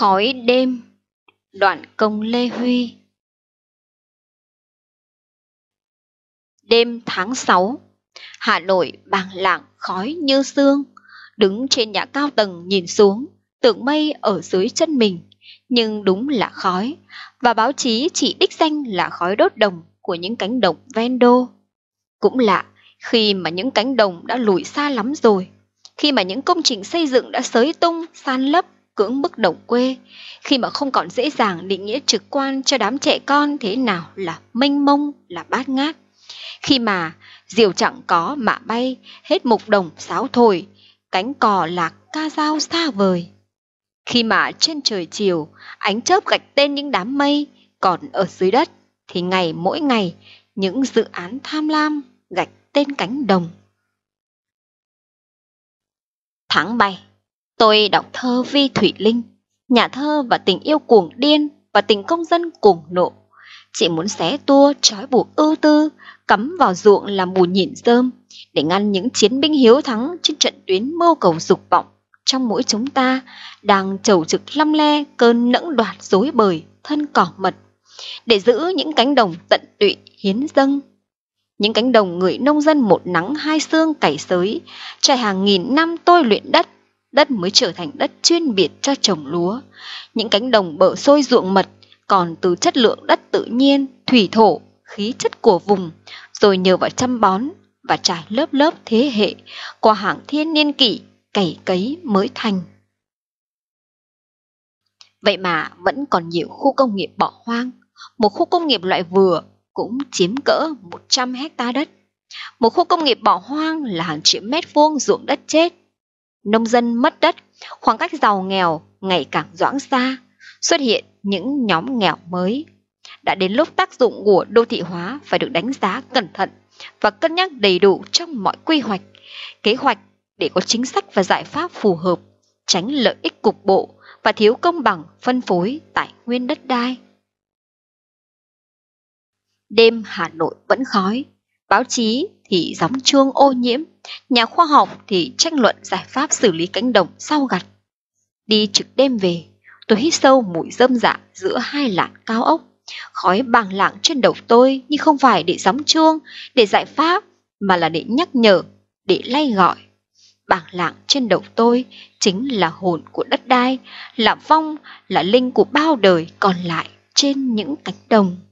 Khói đêm Đoạn công Lê Huy Đêm tháng 6 Hà Nội bàng lạng khói như sương Đứng trên nhà cao tầng nhìn xuống Tưởng mây ở dưới chân mình Nhưng đúng là khói Và báo chí chỉ đích danh là khói đốt đồng Của những cánh đồng ven đô Cũng lạ khi mà những cánh đồng đã lùi xa lắm rồi Khi mà những công trình xây dựng đã sới tung, san lấp cưỡng bức đồng quê, khi mà không còn dễ dàng định nghĩa trực quan cho đám trẻ con thế nào là mênh mông, là bát ngát. Khi mà diều chẳng có mạ bay, hết mục đồng sáo thổi, cánh cò lạc ca dao xa vời. Khi mà trên trời chiều, ánh chớp gạch tên những đám mây, còn ở dưới đất thì ngày mỗi ngày những dự án tham lam gạch tên cánh đồng. Tháng 7 Tôi đọc thơ Vi Thủy Linh, nhà thơ và tình yêu cuồng điên và tình công dân cuồng nộ. Chị muốn xé tua, trói buộc ưu tư, cắm vào ruộng làm bù nhịn rơm để ngăn những chiến binh hiếu thắng trên trận tuyến mưu cầu dục vọng trong mỗi chúng ta đang chầu trực lăm le cơn nẫng đoạt dối bời thân cỏ mật để giữ những cánh đồng tận tụy hiến dâng những cánh đồng người nông dân một nắng hai xương cày sới trải hàng nghìn năm tôi luyện đất đất mới trở thành đất chuyên biệt cho trồng lúa. Những cánh đồng bở sôi ruộng mật còn từ chất lượng đất tự nhiên, thủy thổ, khí chất của vùng, rồi nhờ vào chăm bón và trải lớp lớp thế hệ qua hàng thiên niên kỷ cày cấy mới thành. Vậy mà vẫn còn nhiều khu công nghiệp bỏ hoang. Một khu công nghiệp loại vừa cũng chiếm cỡ 100 hecta đất. Một khu công nghiệp bỏ hoang là hàng triệu mét vuông ruộng đất chết, nông dân mất đất, khoảng cách giàu nghèo ngày càng doãn xa, xuất hiện những nhóm nghèo mới. Đã đến lúc tác dụng của đô thị hóa phải được đánh giá cẩn thận và cân nhắc đầy đủ trong mọi quy hoạch, kế hoạch để có chính sách và giải pháp phù hợp, tránh lợi ích cục bộ và thiếu công bằng phân phối tài nguyên đất đai. Đêm Hà Nội vẫn khói, báo chí thì gióng chuông ô nhiễm, nhà khoa học thì tranh luận giải pháp xử lý cánh đồng sau gặt. Đi trực đêm về, tôi hít sâu mùi rơm dạ giữa hai làn cao ốc. Khói bàng lạng trên đầu tôi nhưng không phải để gióng chuông, để giải pháp, mà là để nhắc nhở, để lay gọi. Bảng lạng trên đầu tôi chính là hồn của đất đai, là vong, là linh của bao đời còn lại trên những cánh đồng.